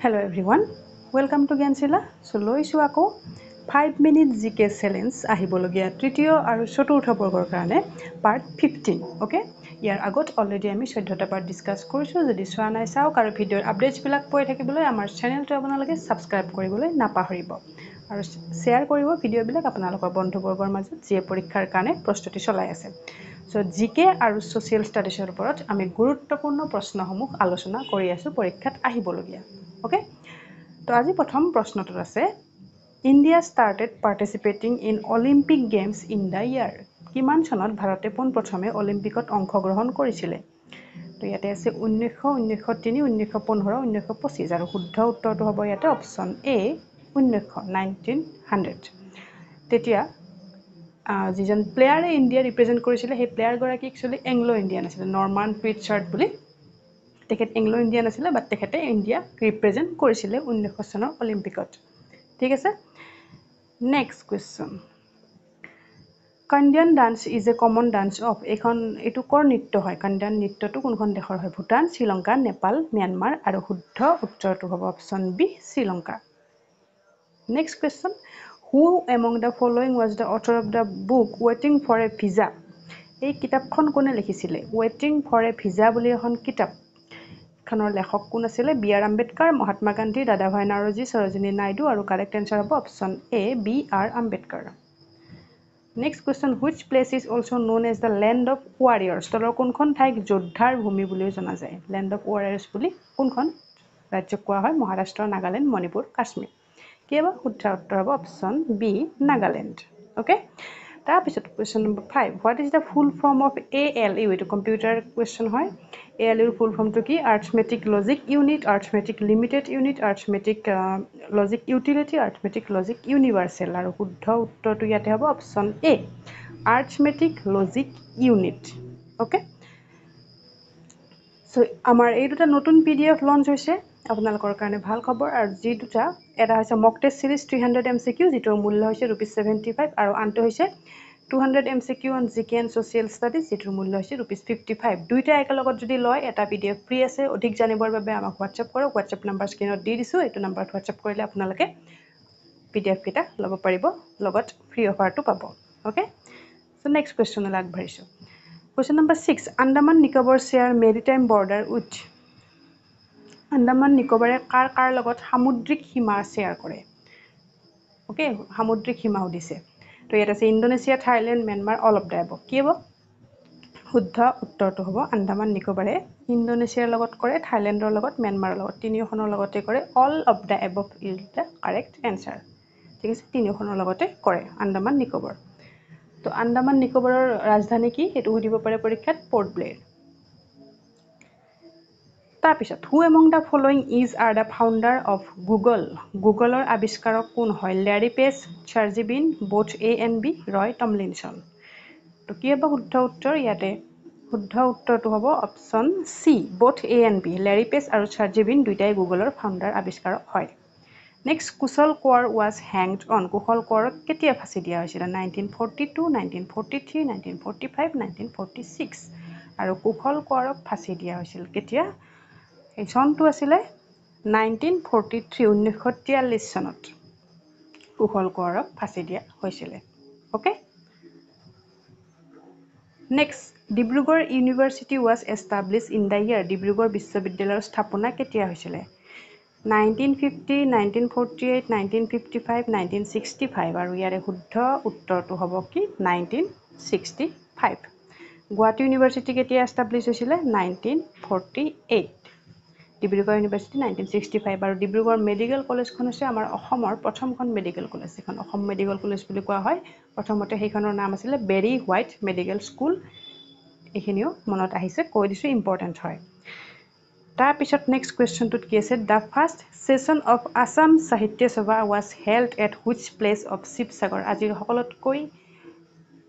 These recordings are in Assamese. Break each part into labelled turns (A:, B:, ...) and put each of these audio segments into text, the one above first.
A: hello' everyone welcome to Gyanshila so' লৈছোঁ আকৌ five minute G K challenge আহিবলগীয়া তৃতীয় আৰু চতুৰ্থ বৰ্গৰ কাৰণে পাৰ্ট ফিফটিন অ'কে ইয়াৰ আগত অলৰেডি আমি চৈধ্যটা পাৰ্ট ডিছকাছ কৰিছোঁ যদি চোৱা নাই চাওক আৰু ভিডিঅ'ৰ আপডেটছবিলাক পাই থাকিবলৈ আমাৰ চেনেলটো আপোনালোকে ছাবস্ক্ৰাইব কৰিবলৈ নাপাহৰিব আৰু শ্বেয়াৰ কৰিব ভিডিঅ'বিলাক আপোনালোকৰ বন্ধুবৰ্গৰ মাজত যিয়ে পৰীক্ষাৰ কাৰণে প্ৰস্তুতি চলাই আছে চ' জি কে আৰু ছ'চিয়েল ষ্টাডিছৰ ওপৰত আমি গুৰুত্বপূৰ্ণ প্ৰশ্নসমূহ আলোচনা কৰি আছোঁ পৰীক্ষাত আহিবলগীয়া অ'কে তো আজি প্ৰথম প্ৰশ্নটোত আছে India started participating in Olympic games in the year কিমান চনত ভাৰতে পোনপ্ৰথমে অলিম্পিকত অংশগ্ৰহণ কৰিছিলে তো ইয়াতে আছে ঊনৈছশ ঊনৈছশ তিনি ঊনৈছশ পোন্ধৰ ঊনৈছশ পঁচিছ আৰু শুদ্ধ উত্তৰটো হ'ব ইয়াতে অপশ্যন এ ঊনৈছশ নাইনটিন হাণ্ড্ৰেড তেতিয়া যিজন প্লেয়াৰে ইণ্ডিয়া ৰিপ্ৰেজেণ্ট কৰিছিলে সেই প্লেয়াৰগৰাকী একচুৱেলি এংলো ইণ্ডিয়ান আছিলে নৰ্মান প্ৰিটচাৰ্ট বুলি তেখেত এংলো ইণ্ডিয়ান আছিলে বাট তেখেতে ইণ্ডিয়া ৰিপ্ৰেজেণ্ট কৰিছিলে ঊনৈছশ চনৰ অলিম্পিকত ঠিক আছে next question Kandyan dance is a common dance of এইখন এইটো ক'ৰ নৃত্য হয় কণ্ডিয়ান নৃত্যটো কোনখন দেশৰ হয় ভূটান শ্ৰীলংকা নেপাল ম্যানমাৰ আৰু শুদ্ধ উত্তৰটো হ'ব option B Sri Lanka next question who among the following was the author of the book ৱেটিং ফৰ এ ভিজা এই কিতাপখন কোনে লিখিছিলে ৱেটিং ফৰ এ ভিজা বুলি এখন কিতাপ খনৰ লেখক কোন আছিলে বি আৰ আম্বেদকাৰ মহাত্মা গান্ধী দাদাভাই নাৰজী সৰোজিনী নাইডু আৰু কাৰেক্ট এনচাৰ হ'ব option A B R Ambedkar next question which place is also' known as the land of warriors তলৰ কোনখন ঠাইক যোদ্ধাৰ ভূমি বুলিও জনা যায় লেণ্ড অফ ৱাৰিয়াৰ্ছ বুলি কোনখন ৰাজ্যক কোৱা হয় মহাৰাষ্ট্ৰ নাগালেণ্ড মণিপুৰ কাশ্মীৰ কেৱল শুদ্ধ উত্তৰ হ'ব অপশ্যন বি নাগালেণ্ড অ'কে তাৰপিছত question number five what is the full form of A L U এইটো কম্পিউটাৰ কুৱেশ্যন হয় এ এল ইউৰ ফুল ফৰ্মটো কি arithmetic logic unit arithmetic limited unit arithmetic logic utility arithmetic logic universal আৰু শুদ্ধ উত্তৰটো ইয়াতে হ'ব option A arithmetic logic unit okay so' আমাৰ এই দুটা নতুন পি ডি এফ লঞ্চ হৈছে আপোনালোকৰ কাৰণে ভাল খবৰ আৰু যি দুটা এটা হৈছে mock test series three hundred M C Q যিটোৰ মূল্য হৈছে ৰুপিজ ছেভেণ্টি ফাইভ আৰু আনটো হৈছে two hundred M C Q on G K and social studies যিটোৰ মূল্য হৈছে ৰুপিজ ফিফটি ফাইভ দুইটা একেলগত যদি লয় এটা পি ডি এফ ফ্ৰী আছে অধিক জানিবৰ বাবে আমাক হোৱাটছএপ কৰক হোৱাটছএপ নাম্বাৰ স্ক্ৰীণত দি দিছোঁ এইটো নাম্বাৰত হোৱাটছএপ কৰিলে আপোনালোকে পি ডি এফকেইটা ল'ব পাৰিব লগত ফ্ৰী অফাৰটো পাব অ'কে চ' নেক্সট কুৱেশ্যনলৈ আগবাঢ়িছোঁ question number six Andaman Nicobar share maritime border with Andaman নিকোবাৰে কাৰ কাৰ লগত সামুদ্ৰিক সীমা শ্বেয়াৰ কৰে অ'কে সামুদ্ৰিক সীমা সুধিছে তো ইয়াত আছে ইণ্ডোনেছিয়া থাইলেণ্ড ম্যানমাৰ অলপ ডাইব কি হ'ব শুদ্ধ উত্তৰটো হ'ব আন্দামান নিকোবাৰে ইণ্ডোনেছিয়াৰ লগত কৰে থাইলেণ্ডৰ লগত ম্যানমাৰৰ লগত তিনিওখনৰ লগতে কৰে all of the above is the correct answer ঠিক আছে তিনিওখনৰ লগতে কৰে আন্দামান নিকোবৰ তো আন্দামান নিকোবৰৰ ৰাজধানী কি সেইটো সুধিব পাৰে পৰীক্ষাত পৰ্ট ব্লেয়াৰ তাৰপিছত who among the following is are the founder of Google গুগলৰ আৱিষ্কাৰক কোন হয় Larry Page Sergey Brin both A and B Roy Tomlinson তো কি হ'ব শুদ্ধ উত্তৰ ইয়াতে শুদ্ধ উত্তৰটো হ'ব option C both A and B Larry Page আৰু চাৰ্জিবিন দুয়োটাই গুগলৰ ফাউণ্ডাৰ আৱিষ্কাৰক হয় next Kushal Konwar was hanged on Kushal কোঁৱৰক কেতিয়া ফাঁচি দিয়া হৈছিল nineteen forty two nineteen forty three nineteen forty five nineteen forty six আৰু কুশল কোঁৱৰক ফাঁচি দিয়া হৈছিল কেতিয়া এই চনটো আছিলে নাইনটিন ফৰ্টি থ্ৰী ঊনৈছশ তিয়াল্লিছ চনত কুশল কোঁৱৰক ফাঁচি দিয়া হৈছিলে okay next Dibrugarh university was establish in the year Dibrugarh বিশ্ববিদ্যালয়ৰ স্থাপনা কেতিয়া হৈছিলে nineteen fifty nineteen forty eight nineteen fifty five nineteen sixty five আৰু ইয়াৰে শুদ্ধ উত্তৰটো হ'ব কি nineteen sixty five Guwahati university কেতিয়া এষ্টাব্লিছ হৈছিলে nineteen forty eight Dibrugarh university nineteen sixty five আৰু ডিব্ৰুগড় মেডিকেল কলেজখন হৈছে আমাৰ অসমৰ প্ৰথমখন মেডিকেল কলেজ সেইখন অসম মেডিকেল কলেজ বুলি কোৱা হয় প্ৰথমতে সেইখনৰ নাম আছিলে বেৰী হোৱাইট মেডিকেল স্কুল এইখিনিও মনত আহিছে কৈ দিছোঁ ইম্পৰ্টেণ্ট হয় তাৰপিছত নেক্সট কুৱেশ্যনটোত কি আছে the first session of Assam Sahitya Sabha was held at which place of Sivasagar আজিৰ সকলোতকৈ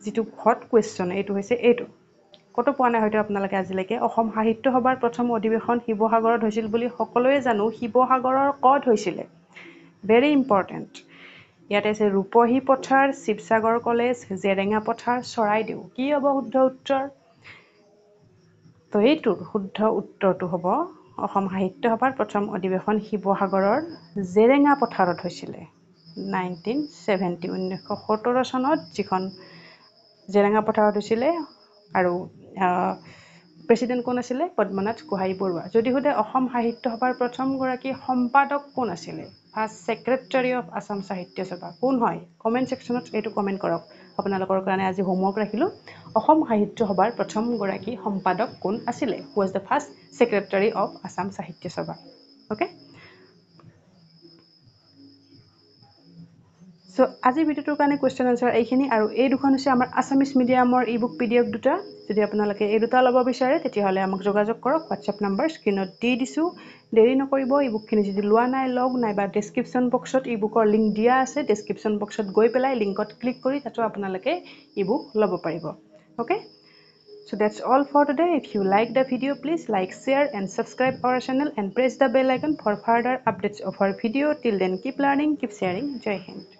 A: যিটো হট কুৱেশ্যন এইটো হৈছে এইটো ক'তো পোৱা নাই হয়তো আপোনালোকে আজিলৈকে অসম সাহিত্য সভাৰ প্ৰথম অধিৱেশন শিৱসাগৰত হৈছিল বুলি সকলোৱে জানো শিৱসাগৰৰ ক'ত হৈছিলে ভেৰি ইম্পৰ্টেণ্ট ইয়াতে আছে ৰূপহী পথাৰ শিৱসাগৰ কলেজ জেৰেঙা পথাৰ চৰাইদেউ কি হ'ব শুদ্ধ উত্তৰ তো এইটো শুদ্ধ উত্তৰটো হ'ব অসম সাহিত্য সভাৰ প্ৰথম অধিৱেশন শিৱসাগৰৰ জেৰেঙা পথাৰত হৈছিলে নাইনটিন চেভেণ্টি ঊনৈছশ সোতৰ চনত যিখন জেৰেঙা পথাৰত হৈছিলে আৰু প্ৰেচিডেণ্ট কোন আছিলে পদ্মনাথ গোহাঁই বৰুৱা যদি সোধে অসম সাহিত্য সভাৰ প্ৰথমগৰাকী সম্পাদক কোন আছিলে first secretary of Assam Sahitya সভা কোন হয় কমেণ্ট ছেকশ্যনত এইটো কমেণ্ট কৰক আপোনালোকৰ কাৰণে আজি হোমৱৰ্ক ৰাখিলোঁ অসম সাহিত্য সভাৰ প্ৰথমগৰাকী সম্পাদক কোন আছিলে who was the first secretary of Assam Sahitya Sabha okay so' আজিৰ ভিডিঅ'টোৰ কাৰণে কুৱেশ্যন আনচাৰ এইখিনি আৰু এই দুখন হৈছে আমাৰ আছামিজ মিডিয়ামৰ e book P D F দুটা যদি আপোনালোকে এই দুটা ল'ব বিচাৰে তেতিয়াহ'লে আমাক যোগাযোগ কৰক হোৱাটছএপ নাম্বাৰ স্ক্ৰীণত দি দিছোঁ দেৰি নকৰিব ই বুকখিনি যদি লোৱা নাই লওক নাইবা ডেছক্ৰিপশ্যন বক্সত ই বুকৰ লিংক দিয়া আছে ডেছক্ৰিপশ্যন বক্সত গৈ পেলাই লিংকত ক্লিক কৰি তাতো আপোনালোকে ই বুক ল'ব পাৰিব okay so' that's all for today if you like the video' please like share and subscribe our channel and press the bell icon for further updates of our video' till then keep learning keep sharing Jai Hind